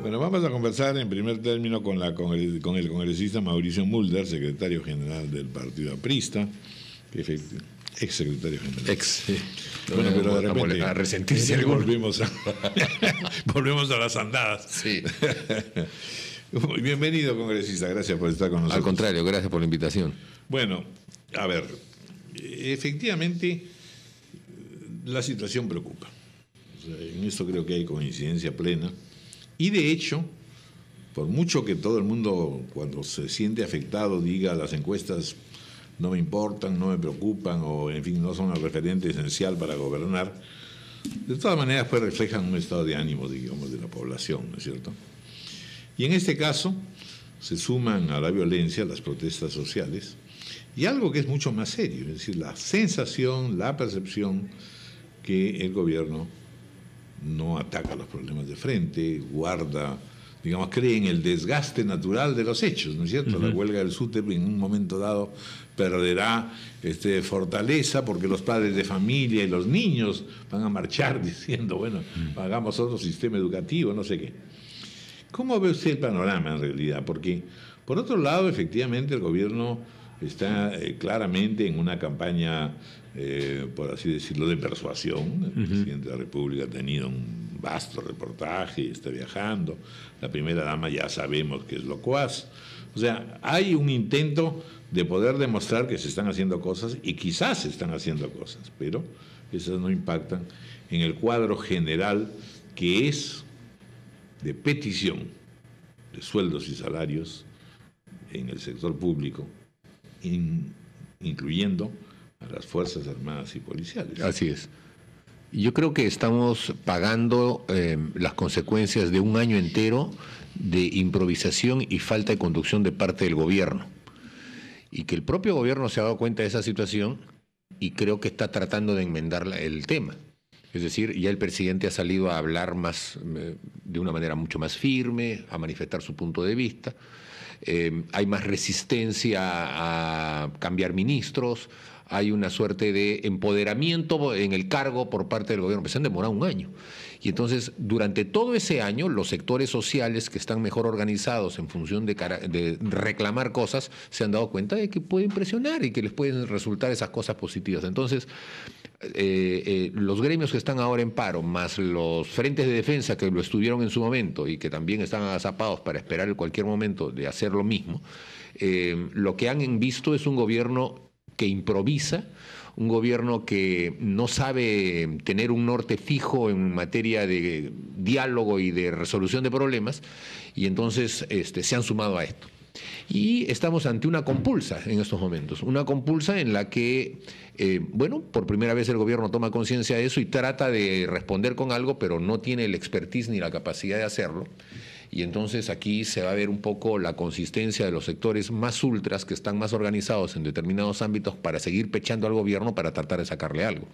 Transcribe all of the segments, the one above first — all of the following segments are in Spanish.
Bueno, vamos a conversar en primer término con, el, congresista Mauricio Mulder, secretario general del Partido Aprista, ex secretario general. Ex, sí. Bueno, pero de repente, resentirse Volvemos a, volvemos a las andadas. Sí. Bienvenido, congresista. Gracias por estar con nosotros. Al contrario, gracias por la invitación. Bueno, a ver, efectivamente, la situación preocupa. en esto creo que hay coincidencia plena. Y de hecho, por mucho que todo el mundo cuando se siente afectado diga las encuestas no me importan, no me preocupan o en fin no son el referente esencial para gobernar, de todas maneras pues reflejan un estado de ánimo, digamos, de la población, ¿no es cierto? Y en este caso se suman a la violencia las protestas sociales y algo que es mucho más serio, es decir, la sensación, la percepción que el gobierno no ataca los problemas de frente, guarda, digamos, cree en el desgaste natural de los hechos, ¿no es cierto? La huelga del SUTEP en un momento dado perderá este, fortaleza porque los padres de familia y los niños van a marchar diciendo, bueno, mm. hagamos otro sistema educativo, no sé qué. ¿Cómo ve usted el panorama en realidad? Porque, por otro lado, efectivamente el gobierno está eh, claramente en una campaña, eh, por así decirlo, de persuasión. El presidente de la República ha tenido un vasto reportaje, está viajando. La primera dama ya sabemos que es locuaz. O sea, hay un intento de poder demostrar que se están haciendo cosas y quizás se están haciendo cosas, pero esas no impactan en el cuadro general que es de petición de sueldos y salarios en el sector público incluyendo a las Fuerzas Armadas y Policiales. Así es. Yo creo que estamos pagando eh, las consecuencias de un año entero de improvisación y falta de conducción de parte del gobierno. Y que el propio gobierno se ha dado cuenta de esa situación y creo que está tratando de enmendar el tema. Es decir, ya el presidente ha salido a hablar más eh, de una manera mucho más firme, a manifestar su punto de vista. Em, hay más resistencia a cambiar ministros, hay una suerte de empoderamiento en el cargo por parte del gobierno, pero pues se han demorado un año. Y entonces, durante todo ese año, los sectores sociales que están mejor organizados en función de, de, reclamar cosas, se han dado cuenta de que pueden presionar y que les pueden resultar esas cosas positivas. Entonces, eh, eh, los gremios que están ahora en paro, más los frentes de defensa que lo estuvieron en su momento y que también están agazapados para esperar en cualquier momento de hacer lo mismo, eh, lo que han visto es un gobierno que improvisa, un gobierno que no sabe tener un norte fijo en materia de diálogo y de resolución de problemas, y entonces este, se han sumado a esto. Y estamos ante una compulsa en estos momentos, una compulsa en la que, eh, bueno, por primera vez el gobierno toma conciencia de eso y trata de responder con algo, pero no tiene el expertise ni la capacidad de hacerlo. Y entonces aquí se va a ver un poco la consistencia de los sectores más ultras que están más organizados en determinados ámbitos para seguir pechando al gobierno para tratar de sacarle algo.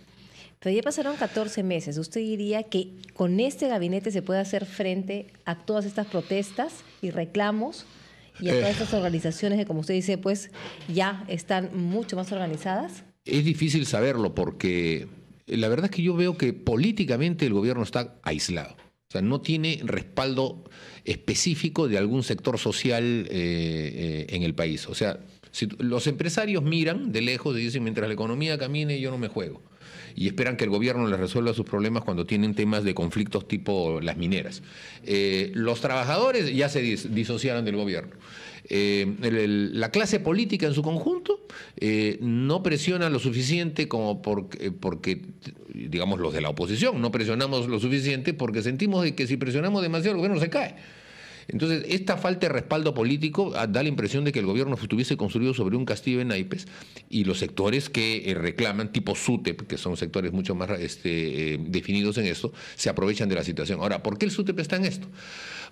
Pero ya pasaron 14 meses. ¿Usted diría que con este gabinete se puede hacer frente a todas estas protestas y reclamos? Y eh. estas organizaciones como usted dice, pues ya están mucho más organizadas. Es difícil saberlo porque la verdad es que yo veo que políticamente el gobierno está aislado. O sea, no tiene respaldo específico de algún sector social eh, eh, en el país. O sea, si los empresarios miran de lejos y dicen, mientras la economía camine, yo no me juego y esperan que el gobierno les resuelva sus problemas cuando tienen temas de conflictos tipo las mineras. Eh, los trabajadores ya se disociaron del gobierno. Eh, la clase política en su conjunto eh, no presiona lo suficiente como porque, digamos, los de la oposición, no presionamos lo suficiente porque sentimos que si presionamos demasiado el gobierno se cae. Entonces, esta falta de respaldo político ah, da la impresión de que el gobierno estuviese construido sobre un castillo en naipes y los sectores que eh, reclaman, tipo SUTEP, que son sectores mucho más este, eh, definidos en esto, se aprovechan de la situación. Ahora, ¿por qué el SUTEP está en esto?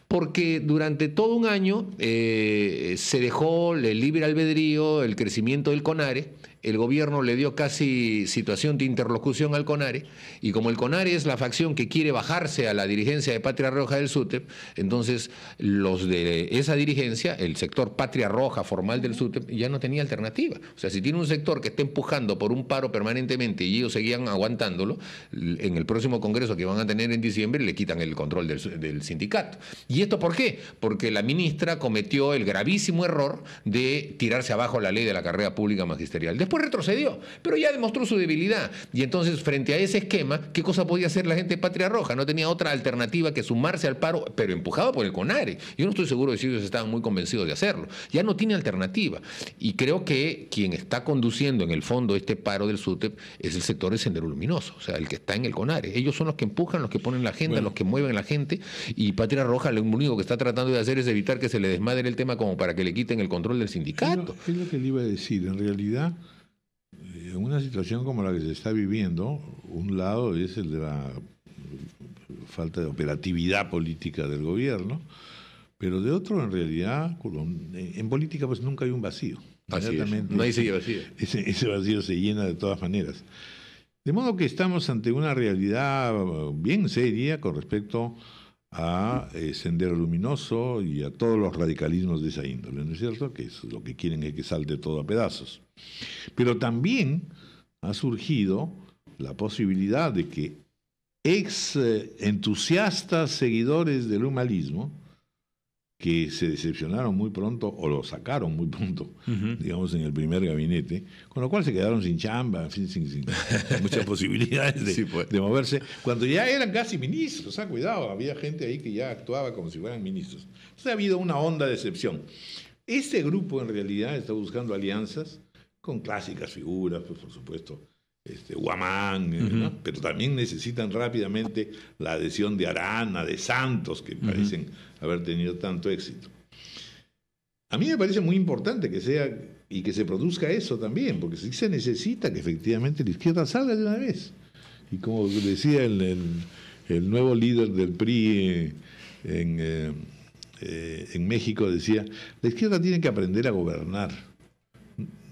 Porque durante todo un año eh, se dejó el libre albedrío, el crecimiento del CONARE, el gobierno le dio casi situación de interlocución al CONARE, y como el CONARE es la facción que quiere bajarse a la dirigencia de Patria Roja del SUTEP, entonces los de esa dirigencia, el sector Patria Roja formal del SUTEP, ya no tenía alternativa. O sea, si tiene un sector que está empujando por un paro permanentemente y ellos seguían aguantándolo, en el próximo Congreso que van a tener en diciembre le quitan el control del, sindicato. ¿Y esto por qué? Porque la ministra cometió el gravísimo error de tirarse abajo la ley de la carrera pública magisterial. Después pues retrocedió, pero ya demostró su debilidad. Y entonces, frente a ese esquema, ¿qué cosa podía hacer la gente de Patria Roja? No tenía otra alternativa que sumarse al paro, pero empujado por el CONARE. Yo no estoy seguro de si ellos estaban muy convencidos de hacerlo. Ya no tiene alternativa. Y creo que quien está conduciendo en el fondo este paro del SUTEP es el sector de Sendero Luminoso, o sea, el que está en el CONARE. Ellos son los que empujan, los que ponen la agenda, los que mueven la gente. Y Patria Roja lo único que está tratando de hacer es evitar que se le desmadre el tema como para que le quiten el control del sindicato. Es es lo que le iba a decir. En realidad, eh, en una situación como la que se está viviendo, un lado es el de la falta de operatividad política del gobierno, pero de otro, en realidad, eh, en política pues nunca hay un vacío. No hay ese vacío. Ese, vacío se llena de todas maneras. De modo que estamos ante una realidad eh, bien seria con respecto a eh, Sendero Luminoso y a todos los radicalismos de esa índole, ¿no es cierto? Que es, lo que quieren es que salte todo a pedazos. Pero también ha surgido la posibilidad de que ex eh, entusiastas seguidores del humanismo que se decepcionaron muy pronto o lo sacaron muy pronto, digamos, en el primer gabinete, con lo cual se quedaron sin chamba, sin, sin, muchas posibilidades pues. de, moverse, cuando ya eran casi ministros, o ah, cuidado, había gente ahí que ya actuaba como si fueran ministros. Entonces ha habido una onda de decepción. Este grupo en realidad está buscando alianzas con clásicas figuras, pues por supuesto, este, Guamán, eh, pero también necesitan rápidamente la adhesión de Arana, de Santos, que parecen haber tenido tanto éxito. A mí me parece muy importante que sea y que se produzca eso también, porque sí se necesita que efectivamente la izquierda salga de una vez. Y como decía el, nuevo líder del PRI eh, en, eh, en México, decía, la izquierda tiene que aprender a gobernar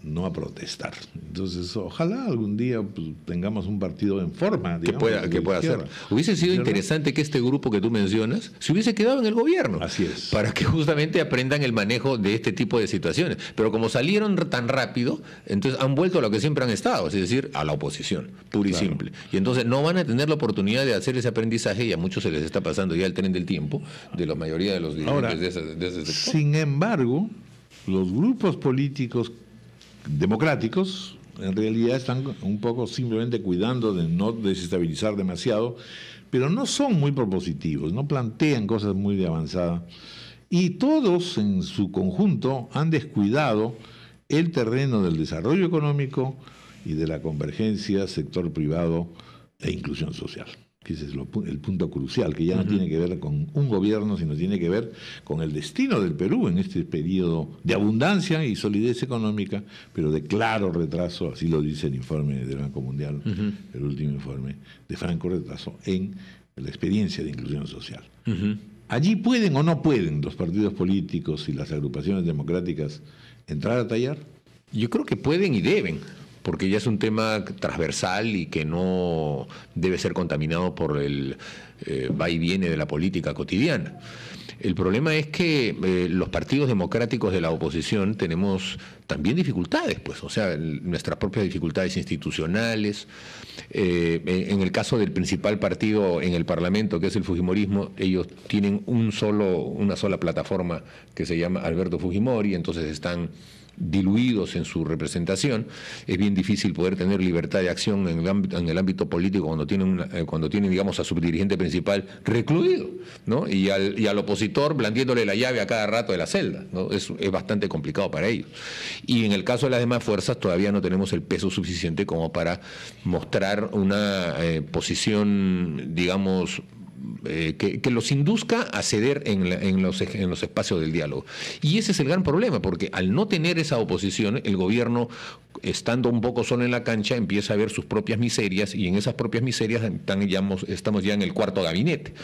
no a protestar. Entonces, ojalá algún día pues, tengamos un partido en forma. que pueda, que hacer. Hubiese sido interesante que este grupo que tú mencionas se hubiese quedado en el gobierno. Así es. Para que justamente aprendan el manejo de este tipo de situaciones. Pero como salieron tan rápido, entonces han vuelto a lo que siempre han estado, es decir, a la oposición, pura y simple. Y entonces no van a tener la oportunidad de hacer ese aprendizaje y a muchos se les está pasando ya el tren del tiempo, de la mayoría de los dirigentes de ese sector. Sin embargo, los grupos políticos democráticos, en realidad están un poco simplemente cuidando de no desestabilizar demasiado, pero no son muy propositivos, no plantean cosas muy de avanzada. Y todos en su conjunto han descuidado el terreno del desarrollo económico y de la convergencia sector privado e inclusión social que ese es el punto crucial, que ya no tiene que ver con un gobierno, sino tiene que ver con el destino del Perú en este periodo de abundancia y solidez económica, pero de claro retraso, así lo dice el informe del Banco Mundial, el último informe, de franco retraso en la experiencia de inclusión social. Allí pueden o no pueden los partidos políticos y las agrupaciones democráticas entrar a tallar. Yo creo que pueden y deben porque ya es un tema transversal y que no debe ser contaminado por el eh, va y viene de la política cotidiana. El problema es que eh, los partidos democráticos de la oposición tenemos también dificultades, pues, o sea, nuestras propias dificultades institucionales. Eh, en, el caso del principal partido en el Parlamento, que es el Fujimorismo, ellos tienen un solo, una sola plataforma que se llama Alberto Fujimori, entonces están diluidos en su representación, es bien difícil poder tener libertad de acción en el ámbito, político cuando tienen, una, eh, cuando tienen, digamos, a su dirigente principal recluido, ¿no? Y al, opositor blandiéndole la llave a cada rato de la celda, ¿no? es bastante complicado para ellos. Y en el caso de las demás fuerzas todavía no tenemos el peso suficiente como para mostrar una eh, posición, digamos, eh, que, los induzca a ceder en, los, en, los, espacios del diálogo. Y ese es el gran problema, porque al no tener esa oposición, el gobierno, estando un poco solo en la cancha, empieza a ver sus propias miserias y en esas propias miserias están, estamos ya en el cuarto gabinete.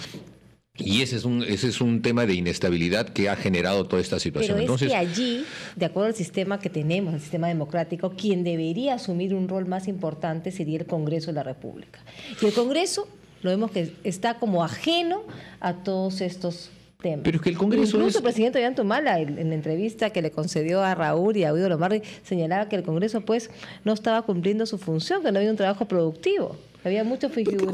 Y ese es, un, ese es un tema de inestabilidad que ha generado toda esta situación. Pero es que allí, de acuerdo al sistema que tenemos, el sistema democrático, quien debería asumir un rol más importante sería el Congreso de la República. Y el Congreso lo vemos que está como ajeno a todos estos temas. Pero es que el Congreso Incluso el presidente en la entrevista que le concedió a Raúl y a Guido Lomarri, señalaba que el Congreso pues no estaba cumpliendo su función, que no había un trabajo productivo. Había mucho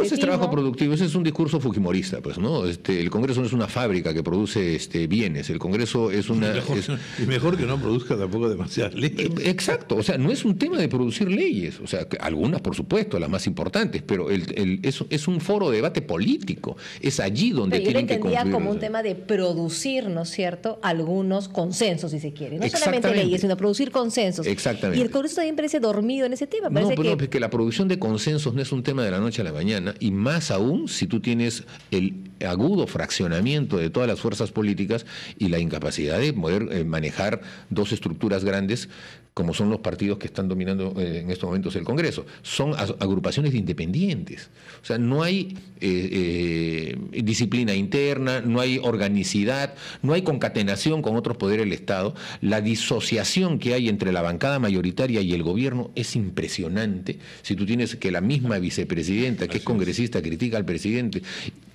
Ese es trabajo productivo, ese es un discurso fujimorista, pues, ¿no? Este, el Congreso no es una fábrica que produce este, bienes, el Congreso es una... y mejor que no produzca tampoco demasiadas eh, leyes. Eh, exacto, o sea, no es un tema de producir leyes, o sea, algunas por supuesto, las más importantes, pero el, es, un foro de debate político, es allí donde... Pero tienen yo lo entendía como un tema de producir, ¿no es cierto?, algunos consensos, si se quiere, no solamente leyes, sino producir consensos. Exactamente. Y el Congreso también parece dormido en ese tema. no, pero No, es que la producción de consensos no es un tema de la noche a la mañana y más aún si tú tienes el agudo fraccionamiento de todas las fuerzas políticas y la incapacidad de poder eh, manejar dos estructuras grandes como son los partidos que están dominando eh, en estos momentos el Congreso. Son agrupaciones de independientes. O sea, no hay eh, disciplina interna, no hay organicidad, no hay concatenación con otros poderes del Estado. La disociación que hay entre la bancada mayoritaria y el gobierno es impresionante. Si tú tienes que la misma vicepresidenta, que es congresista, critica al presidente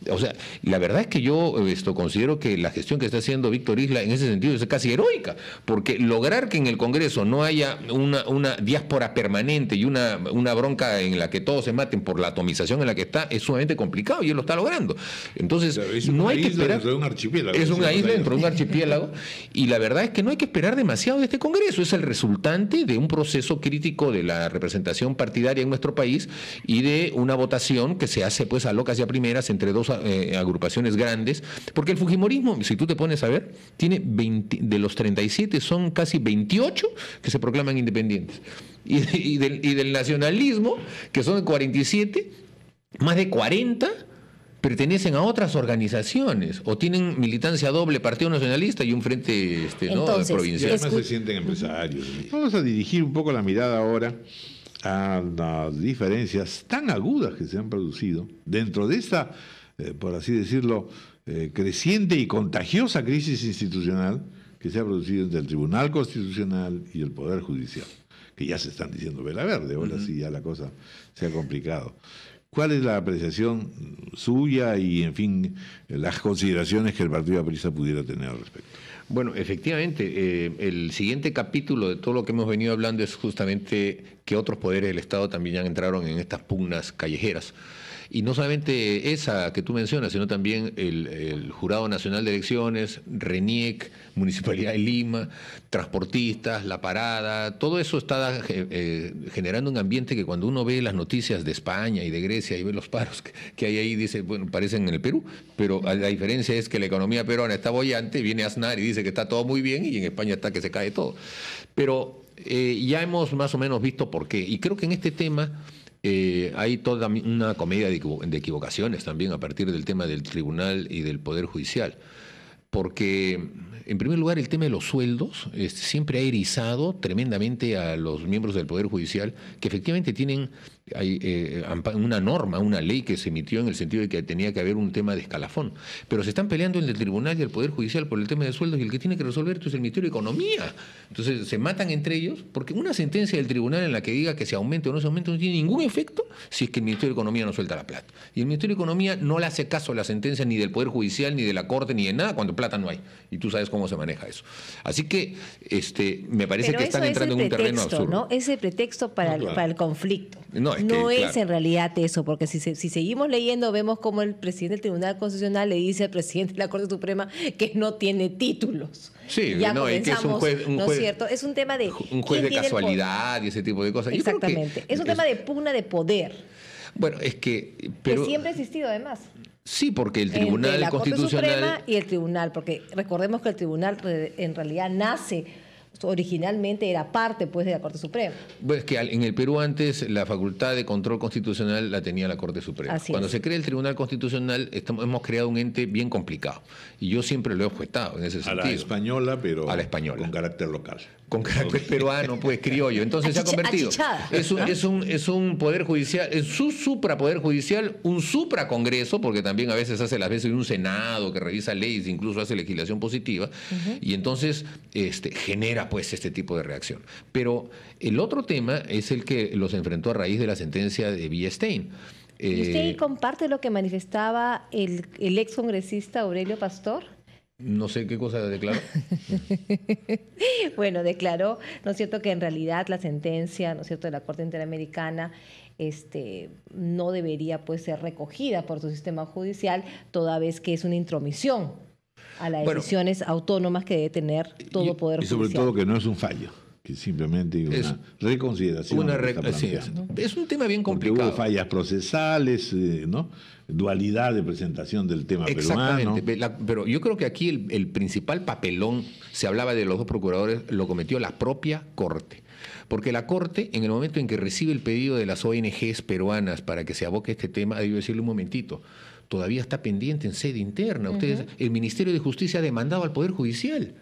o sea, la verdad es que yo esto, considero que la gestión que está haciendo Víctor Isla en ese sentido es casi heroica, porque lograr que en el Congreso no haya una, diáspora permanente y una, una bronca en la que todos se maten por la atomización en la que está es sumamente complicado y él lo está logrando. Entonces, no hay que esperar. Dentro un archipiélago, es una isla dentro de un archipiélago y la verdad es que no hay que esperar demasiado de este Congreso. Es el resultante de un proceso crítico de la representación partidaria en nuestro país y de una votación que se hace pues a locas y a primeras entre dos eh, agrupaciones grandes, porque el Fujimorismo, si tú te pones a ver, tiene 20, de los 37 son casi 28 que se proclaman independientes. Y, del, nacionalismo, que son 47, más de 40 pertenecen a otras organizaciones o tienen militancia doble, Partido Nacionalista y un frente este, provincial. se sienten empresarios. Vamos a dirigir un poco la mirada ahora a las diferencias tan agudas que se han producido dentro de esta eh, por así decirlo, eh, creciente y contagiosa crisis institucional que se ha producido entre el Tribunal Constitucional y el Poder Judicial, que ya se están diciendo vela verde, ahora sí ya la cosa se ha complicado. ¿Cuál es la apreciación suya y, en fin, las consideraciones que el Partido aprista pudiera tener al respecto? Bueno, efectivamente, eh, el siguiente capítulo de todo lo que hemos venido hablando es justamente que otros poderes del Estado también ya entraron en estas pugnas callejeras. Y no solamente esa que tú mencionas, sino también el, Jurado Nacional de Elecciones, RENIEC, Municipalidad de Lima, transportistas, la parada, todo eso está eh, eh, generando un ambiente que cuando uno ve las noticias de España y de Grecia y ve los paros que, hay ahí, dice, bueno, parecen en el Perú, pero la diferencia es que la economía peruana está bollante, viene a Aznar y dice que está todo muy bien y en España está que se cae todo. Pero eh, ya hemos más o menos visto por qué. Y creo que en este tema eh, hay toda una comedia de, equivocaciones también a partir del tema del tribunal y del Poder Judicial porque en primer lugar el tema de los sueldos este, siempre ha erizado tremendamente a los miembros del Poder Judicial que efectivamente tienen hay eh, una norma, una ley que se emitió en el sentido de que tenía que haber un tema de escalafón. Pero se están peleando en el tribunal y el Poder Judicial por el tema de sueldos y el que tiene que resolver esto es el Ministerio de Economía. Entonces se matan entre ellos porque una sentencia del tribunal en la que diga que se aumente o no se aumente no tiene ningún efecto si es que el Ministerio de Economía no suelta la plata. Y el Ministerio de Economía no le hace caso a la sentencia ni del Poder Judicial, ni de la Corte, ni de nada cuando plata no hay. Y tú sabes cómo se maneja eso. Así que este, me parece que están entrando en un terreno absurdo. ¿no? Ese pretexto para, el, para el conflicto. No, no es en realidad eso, porque si, seguimos leyendo vemos como el presidente del Tribunal Constitucional le dice al presidente de la Corte Suprema que no tiene títulos. Sí, ya no, es que es un juez, ¿no es cierto? Es un tema de un juez de casualidad y ese tipo de cosas. Exactamente, es un tema de pugna de poder. Bueno, es que pero, siempre ha existido además. Sí, porque el Tribunal la Constitucional y el Tribunal, porque recordemos que el Tribunal pues, en realidad nace originalmente era parte pues de la Corte Suprema. Pues que en el Perú antes la facultad de control constitucional la tenía la Corte Suprema. Cuando se crea el Tribunal Constitucional hemos creado un ente bien complicado y yo siempre lo he objetado en ese sentido. A la española, pero con carácter local con carácter peruano, pues criollo. Entonces se ha convertido. Es un, es, un, es un poder judicial, es su suprapoder judicial, un supracongreso, porque también a veces hace las veces un Senado que revisa leyes, incluso hace legislación positiva, y entonces este, genera pues este tipo de reacción. Pero el otro tema es el que los enfrentó a raíz de la sentencia de Villestein. ¿Y usted eh, comparte lo que manifestaba el, excongresista ex congresista Aurelio Pastor? No sé qué cosa declaró. bueno, declaró, ¿no es cierto?, que en realidad la sentencia, ¿no cierto?, de la Corte Interamericana este, no debería pues ser recogida por su sistema judicial, toda vez que es una intromisión a las decisiones autónomas que debe tener todo poder judicial. Y sobre todo que no es un fallo simplemente una reconsideración. es un tema bien complicado. hubo fallas procesales, eh, ¿no? dualidad de presentación del tema Exactamente, pero yo creo que aquí el, principal papelón, se hablaba de los dos procuradores, lo cometió la propia Corte. Porque la Corte, en el momento en que recibe el pedido de las ONGs peruanas para que se aboque este tema, debo decirle un momentito, todavía está pendiente en sede interna. Ustedes, el Ministerio de Justicia ha demandado al Poder Judicial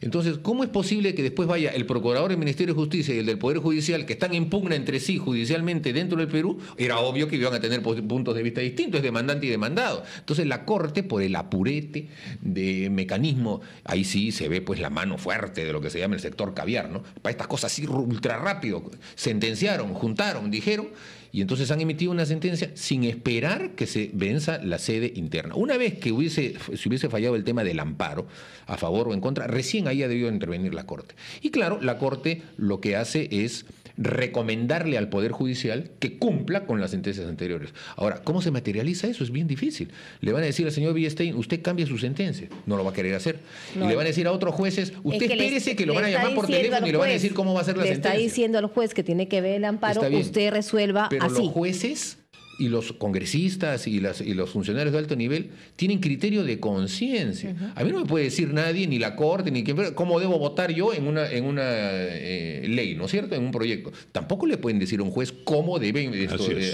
entonces, ¿cómo es posible que después vaya el procurador del Ministerio de Justicia y el del Poder Judicial, que están en pugna entre sí judicialmente dentro del Perú? Era obvio que iban a tener puntos de vista distintos, es demandante y demandado. Entonces, la Corte, por el apurete de mecanismo, ahí sí se ve pues la mano fuerte de lo que se llama el sector caviar, ¿no? Para estas cosas así ultra rápido, sentenciaron, juntaron, dijeron, y entonces han emitido una sentencia sin esperar que se venza la sede interna. Una vez que hubiese, se hubiese fallado el tema del amparo, a favor o en contra, recién ahí ha debido intervenir la Corte. Y claro, la Corte lo que hace es recomendarle al Poder Judicial que cumpla con las sentencias anteriores. Ahora, ¿cómo se materializa eso? Es bien difícil. Le van a decir al señor Billestein, usted cambie su sentencia. No lo va a querer hacer. Y le van a decir a otros jueces, usted que espérese que lo van a llamar por teléfono y le van a decir cómo va a ser la sentencia. Le está diciendo al juez que tiene que ver el amparo, usted resuelva así. jueces y los congresistas y, las, los funcionarios de alto nivel tienen criterio de conciencia. A mí no me puede decir nadie, ni la Corte, ni quien, cómo debo votar yo en una, en una eh, ley, ¿no es cierto? En un proyecto. Tampoco le pueden decir a un juez cómo debe eh,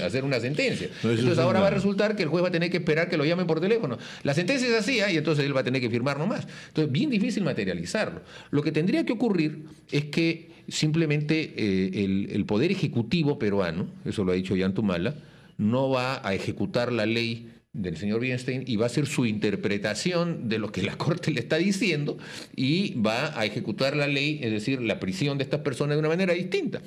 hacer una sentencia. entonces ahora va a resultar que el juez va a tener que esperar que lo llamen por teléfono. La sentencia es así, ¿eh? y entonces él va a tener que firmar nomás. Entonces, bien difícil materializarlo. Lo que tendría que ocurrir es que simplemente el, Poder Ejecutivo peruano, eso lo ha dicho Tumala, no va a ejecutar la ley del señor Bienstein y va a hacer su interpretación de lo que la Corte le está diciendo y va a ejecutar la ley, es decir, la prisión de estas personas de una manera distinta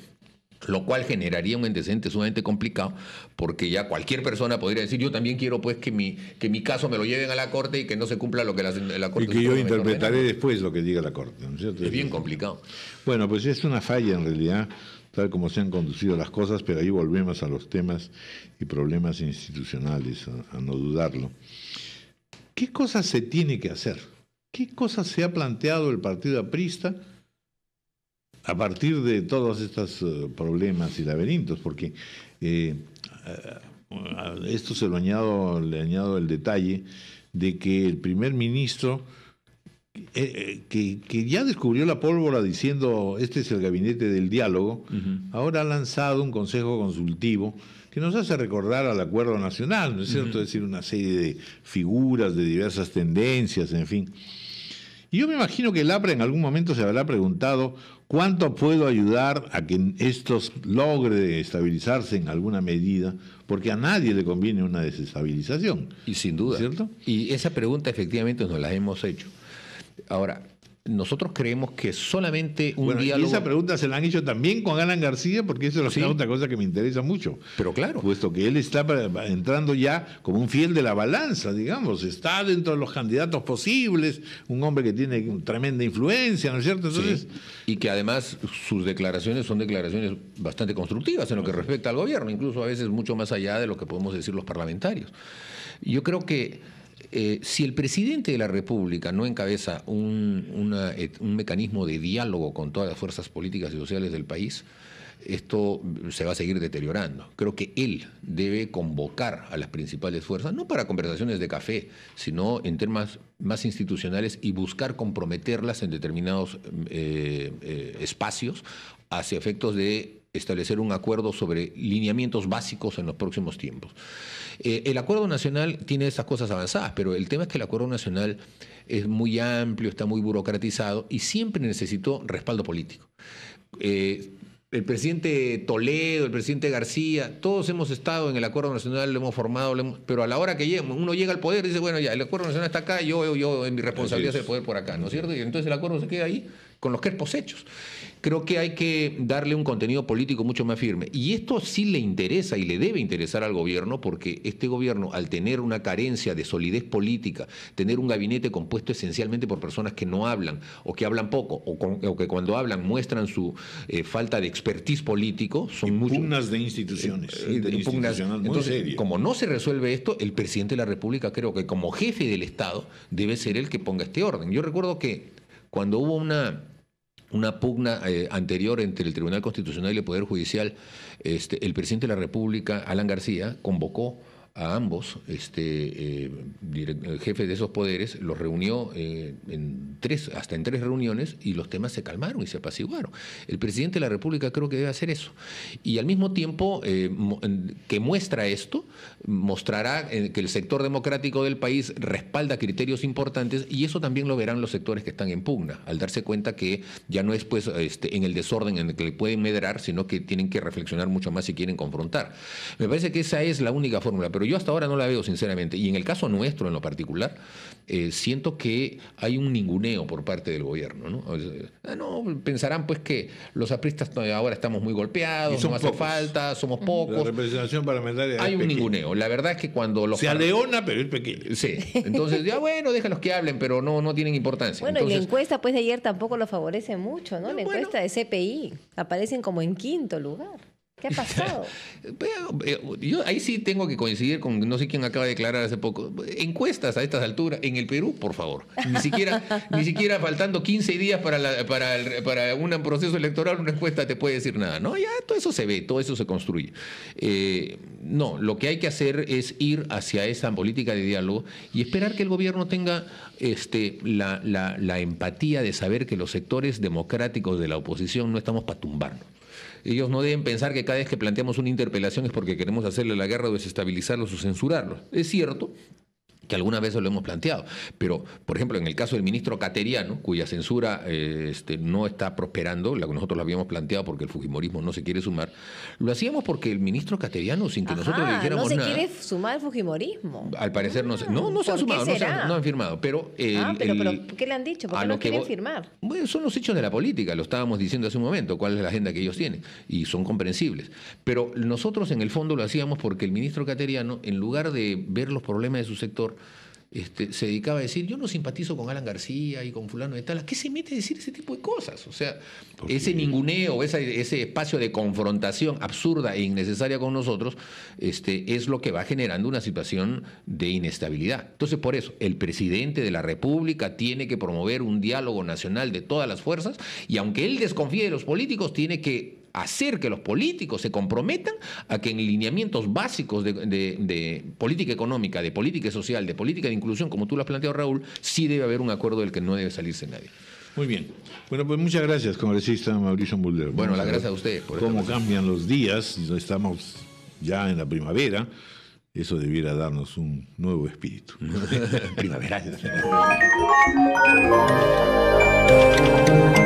lo cual generaría un indecente sumamente complicado, porque ya cualquier persona podría decir, yo también quiero pues que mi, que mi caso me lo lleven a la Corte y que no se cumpla lo que la, Corte... Y que yo interpretaré después lo que diga la Corte, Es bien complicado. Bueno, pues es una falla en realidad tal como se han conducido las cosas, pero ahí volvemos a los temas y problemas institucionales, a, no dudarlo. ¿Qué cosas se tiene que hacer? ¿Qué cosas se ha planteado el partido aprista a partir de todos estos eh, problemas y laberintos? Porque eh, eh, a esto se lo añado, le añado el detalle de que el primer ministro eh, eh, que, ya descubrió la pólvora diciendo este es el gabinete del diálogo, ahora ha lanzado un consejo consultivo que nos hace recordar al acuerdo nacional, ¿no es cierto? decir, una serie de figuras de diversas tendencias, en fin. yo me imagino que el APRA en algún momento se habrá preguntado cuánto puedo ayudar a que estos logre estabilizarse en alguna medida, porque a nadie le conviene una desestabilización. Y sin duda. ¿Cierto? Y esa pregunta efectivamente nos la hemos hecho. Ahora, nosotros creemos que solamente un bueno, Y esa pregunta se la han hecho también con Alan García, porque eso es la otra cosa que me interesa mucho. Pero claro. Puesto que él está entrando ya como un fiel de la balanza, digamos. Está dentro de los candidatos posibles, un hombre que tiene tremenda influencia, ¿no es cierto? Sí. Y que además sus declaraciones son declaraciones bastante constructivas en lo que respecta al gobierno, incluso a veces mucho más allá de lo que podemos decir los parlamentarios. Yo creo que eh, si el presidente de la República no encabeza un, mecanismo de diálogo con todas las fuerzas políticas y sociales del país, esto se va a seguir deteriorando. Creo que él debe convocar a las principales fuerzas, no para conversaciones de café, sino en temas más institucionales y buscar comprometerlas en determinados eh, eh, espacios hacia efectos de establecer un acuerdo sobre lineamientos básicos en los próximos tiempos. Eh, el acuerdo nacional tiene esas cosas avanzadas, pero el tema es que el acuerdo nacional es muy amplio, está muy burocratizado y siempre necesitó respaldo político. Eh, el presidente Toledo, el presidente García, todos hemos estado en el Acuerdo Nacional, lo hemos formado, pero a la hora que uno llega al poder y dice, bueno, ya, el Acuerdo Nacional está acá, yo, yo, en mi responsabilidad es el poder por acá, ¿no es cierto? Y entonces el acuerdo se queda ahí con los crespos hechos. Creo que hay que darle un contenido político mucho más firme. Y esto sí le interesa y le debe interesar al gobierno, porque este gobierno, al tener una carencia de solidez política, tener un gabinete compuesto esencialmente por personas que no hablan o que hablan poco, o, que cuando hablan muestran su eh, falta de expertise político, son y de instituciones. Eh, eh, de Entonces, como no se resuelve esto, el presidente de la República creo que como jefe del Estado debe ser el que ponga este orden. Yo recuerdo que cuando hubo una una pugna eh, anterior entre el Tribunal Constitucional y el Poder Judicial, este, el presidente de la República, Alan García, convocó a ambos, este, eh, de esos poderes, los reunió eh, en tres, hasta en tres reuniones y los temas se calmaron y se apaciguaron. El presidente de la República creo que debe hacer eso. Y al mismo tiempo eh, que muestra esto, mostrará que el sector democrático del país respalda criterios importantes y eso también lo verán los sectores que están en pugna, al darse cuenta que ya no es pues este, en el desorden en el que le pueden medrar, sino que tienen que reflexionar mucho más si quieren confrontar. Me parece que esa es la única fórmula, pero yo hasta ahora no la veo, sinceramente. Y en el caso nuestro, en lo particular, eh, siento que hay un ninguneo por parte del gobierno. ¿no? Ah, no pensarán pues que los apristas ahora estamos muy golpeados, no hace falta, somos pocos. representación Hay un ninguneo. La verdad es que cuando los... Se aleona, pero es pequeño. Sí. Entonces, ya bueno, déjalos que hablen, pero no, no tienen importancia. Bueno, y la encuesta pues de ayer tampoco lo favorece mucho, ¿no? la encuesta de CPI. Aparecen como en quinto lugar ha pasado? Yo ahí sí tengo que coincidir con no sé quién acaba de declarar hace poco. Encuestas a estas alturas en el Perú, por favor. Ni siquiera, ni siquiera faltando 15 días para, para, para un proceso electoral, una encuesta te puede decir nada. No, ya todo eso se ve, todo eso se construye. Eh, no, lo que hay que hacer es ir hacia esa política de diálogo y esperar que el gobierno tenga este, la, la, la empatía de saber que los sectores democráticos de la oposición no estamos para tumbarnos. Ellos no deben pensar que cada vez que planteamos una interpelación es porque queremos hacerle la guerra, o desestabilizarlos o censurarlos. Es cierto que alguna vez lo hemos planteado. Pero, por ejemplo, en el caso del ministro Cateriano, cuya censura eh, este, no está prosperando, la que nosotros lo habíamos planteado porque el Fujimorismo no se quiere sumar, lo hacíamos porque el ministro Cateriano, sin que nosotros le dijéramos nada... no se quiere sumar el Fujimorismo. Al parecer no, se, no, no se han sumado, no, se han, firmado. Pero, ah, pero, pero, ¿qué le han dicho? ¿Por no quieren firmar? Bueno, son los hechos de la política, lo estábamos diciendo hace un momento, cuál es la agenda que ellos tienen, y son comprensibles. Pero nosotros en el fondo lo hacíamos porque el ministro Cateriano, en lugar de ver los problemas de su sector, este, se dedicaba a decir, yo no simpatizo con Alan García y con fulano de tal, qué se mete a decir ese tipo de cosas? O sea, ese ninguneo, ese espacio de confrontación absurda e innecesaria con nosotros, este, es lo que va generando una situación de inestabilidad. Entonces, por eso, el presidente de la República tiene que promover un diálogo nacional de todas las fuerzas y aunque él desconfíe de los políticos, tiene que hacer que los políticos se comprometan a que en lineamientos básicos de, política económica, de política social, de política de inclusión, como tú lo has planteado, Raúl, sí debe haber un acuerdo del que no debe salirse nadie. Muy bien. Bueno, pues muchas gracias, congresista Mauricio Mulder. Bueno, las gracias a ustedes. como cómo cambian los días, estamos ya en la primavera, eso debiera darnos un nuevo espíritu. Primavera.